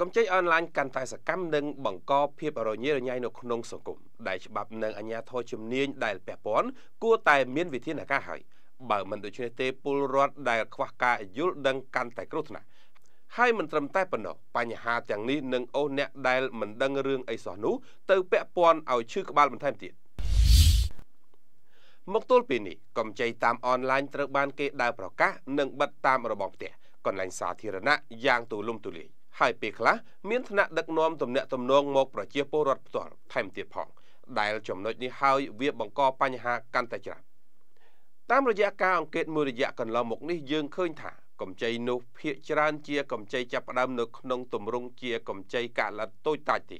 កម្ចីអនឡាញកាន់តែសកម្មនិងបង្កភាពរញ៉េរញ៉ៃនៅក្នុងសង្គមដែលច្បាប់និងអាជ្ញាធរជំនាញដែលពាក់ព័ន្ធគួរតែមានវិធានការឲ្យបើមិនដូច្នេះទេពលរដ្ឋដែលខ្វះការយល់ដឹងកាន់តែគ្រោះថ្នាក់ហើយមិនត្រឹមតែប៉ុណ្ណោះបញ្ហាទាំងនេះនឹងអូសអ្នកដែលមិនដឹងរឿងអីសោះនោះទៅពាក់ព័ន្ធឲ្យឈឺក្បាលបន្ថែមទៀតមកទល់ពេលនេះកម្ចីតាមអនឡាញត្រូវបានគេដើរប្រកាសនិងបិទតាមរបងផ្ទះកន្លែងសាធារណៈយ៉ាងទូលំទូលាយ។ហើយពេលខ្លះមានថ្នាក់ដឹកនាំទំនាក់ទំនងមក ប្រជាពលរដ្ឋផ្ទាល់ថែមទៀតផង ដែលចំណុចនេះហើយវាបង្កបញ្ហាកាន់តែច្រើនតាមរយៈការអង្កេតមួយរយៈកន្លងមកនេះយើងឃើញថាកម្ចីនោះ ភាកច្រើនជាកម្ចីចាប់ផ្ដើមនៅក្នុងទម្រង់ជាកម្ចីកាលិតតូចតាចទេ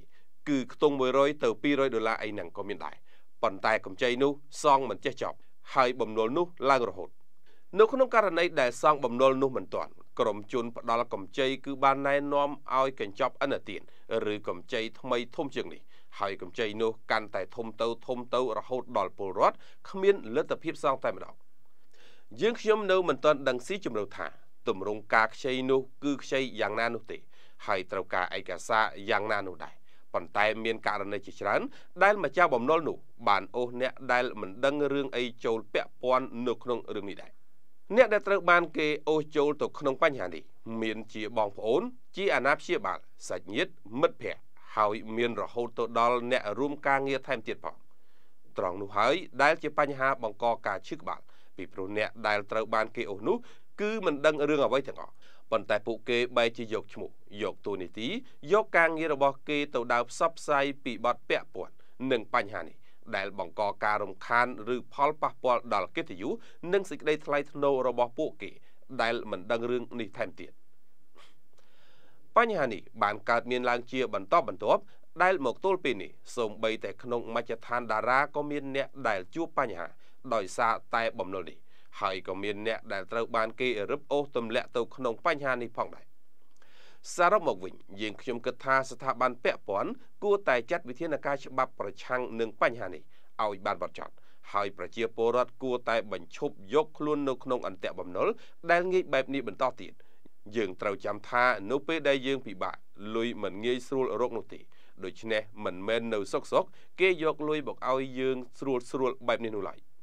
គឺខ្ទង់100ទៅ200ដុល្លារអីហ្នឹងក៏មានដែរប៉ុន្តែកម្ចីនោះ សងមិនចេះចប់ ហើយបំណុលនោះ ឡើងរហូតនៅក្នុងករណីដែលសងបំណុលនោះមិនទាន់ក្រមជនផ្ដាល់កម្ចីគឺបានណែនាំឲ្យកញ្ចប់អិនទានឬកម្ចីថ្មីធំជាងនេះហើយកម្ចីនោះកាន់តែធំទៅធំទៅរហូតដល់ពលរដ្ឋគ្មានលទ្ធភាពសងតែម្ដងយើងខ្ញុំនៅមិនទាន់ដឹងស៊ីជម្រៅថាទម្រង់ការខ្ចីនោះគឺខ្ចីយ៉ាងណានោះទេហើយត្រូវការឯកសារយ៉ាងណានោះដែរប៉ុន្តែមានករណីជាច្រើនដែលម្ចាស់បំណុលនោះបានអូសអ្នកដែលមិនដឹងរឿងអីចូលពាក់ព័ន្ធនៅក្នុងរឿងនេះដែរអ្នកដែលត្រូវបានគេអូសចូលទៅក្នុងបញ្ហានេះមានជាបងប្អូនជាអាណាព្យាបាលសាច់ញាតិមិត្តភ័ក្តិហើយមានរហូតទៅដល់អ្នករួមការងារថែមទៀតផងត្រង់នោះហើយដែលជាបញ្ហាបង្កការឈឺក្បាលពីព្រោះអ្នកដែលត្រូវបានគេអូសនោះគឺមិនដឹងរឿងអ្វីទាំងអស់ប៉ុន្តែពួកគេបែរជាយកឈ្មោះយកតួនាទីយកការងាររបស់គេទៅដើរផ្សព្វផ្សាយពីបទពាក់ព័ន្ធនឹងបញ្ហានេះដែលបង្កការរំខាន ឬ ផលប៉ះពាល់ដល់កិត្តិយសនិងសេចក្តីថ្លៃថ្នូររបស់ពួកគេ ដែលមិនដឹងរឿងនេះថែមទៀតបញ្ហានេះបានកើតមានឡើងជាបន្តបន្ទាប់ដែលមកទល់ពេលនេះសូម្បីតែក្នុងមជ្ឈដ្ឋាន តារាក៏មានអ្នក ដែលជួបបញ្ហា ដោយសារតែបំណុលនេះហើយក៏មានអ្នកដែលត្រូវបាន គេរឹបអូសទម្លាក់ទៅក្នុងបញ្ហានេះផងដែរសរុបមកវិញយើងខ្ញុំគិតថាស្ថាប័នពាក់ព័ន្ធគួរតែចាត់វិធានការច្បាប់ប្រឆាំងនឹងបញ្ហានេះឲ្យបានបត់ចត់ហើយប្រជាពលរដ្ឋគួរតែបញ្ឈប់យកខ្លួននៅក្នុងអន្ទាក់បំណុលដែលងាយបែបនេះបន្តទៀតយើងត្រូវចាំថានៅពេលដែលយើងពិបាកលុយមិនងាយស្រួលរកនោះទេដូច្នេះមិនមែននៅសុកសុកគេយកលុយមកឲ្យយើងស្រួលស្រួលបែបនេះនោះឡើយ។